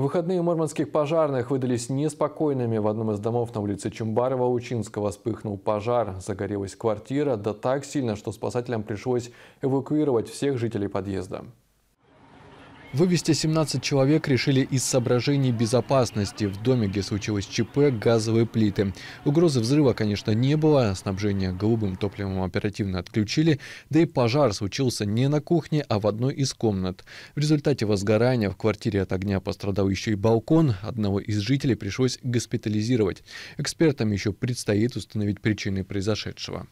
Выходные мурманских пожарных выдались неспокойными. В одном из домов на улице Чумбарова-Учинского вспыхнул пожар. Загорелась квартира, да так сильно, что спасателям пришлось эвакуировать всех жителей подъезда. Вывести 17 человек решили из соображений безопасности. В доме, где случилось ЧП, газовые плиты. Угрозы взрыва, конечно, не было. Снабжение голубым топливом оперативно отключили. Да и пожар случился не на кухне, а в одной из комнат. В результате возгорания в квартире от огня пострадал еще и балкон. Одного из жителей пришлось госпитализировать. Экспертам еще предстоит установить причины произошедшего.